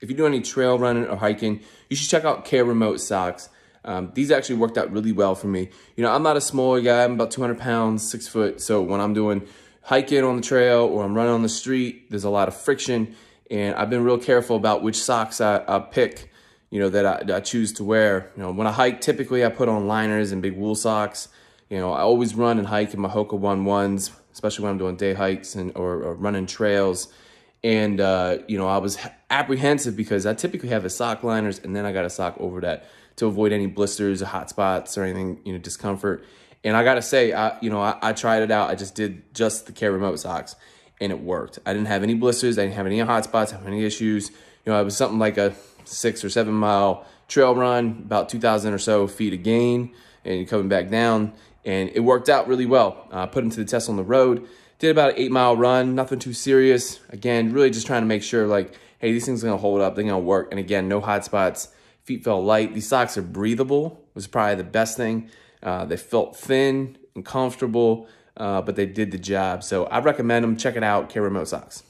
If you do any trail running or hiking, you should check out Care Remote socks. Um, these actually worked out really well for me. You know, I'm not a smaller guy. I'm about 200 pounds, six foot. So when I'm doing hiking on the trail or I'm running on the street, there's a lot of friction. And I've been real careful about which socks I, I pick, you know, that I, that I, choose to wear. You know, when I hike, typically I put on liners and big wool socks. You know, I always run and hike in my Hoka One Ones, especially when I'm doing day hikes and or, or running trails. And, uh, you know, I was apprehensive because I typically have the sock liners and then I got a sock over that to avoid any blisters or hot spots or anything, you know, discomfort. And I got to say, I, you know, I, I tried it out. I just did just the care remote socks and it worked. I didn't have any blisters. I didn't have any hot spots, I have any issues. You know, it was something like a six or seven mile trail run, about 2,000 or so feet of gain and coming back down and it worked out really well. Uh, put him to the test on the road. Did about an eight mile run, nothing too serious. Again, really just trying to make sure like, hey, these things are gonna hold up, they're gonna work. And again, no hot spots, feet felt light. These socks are breathable, was probably the best thing. Uh, they felt thin and comfortable, uh, but they did the job. So I recommend them, check it out, K Remote Socks.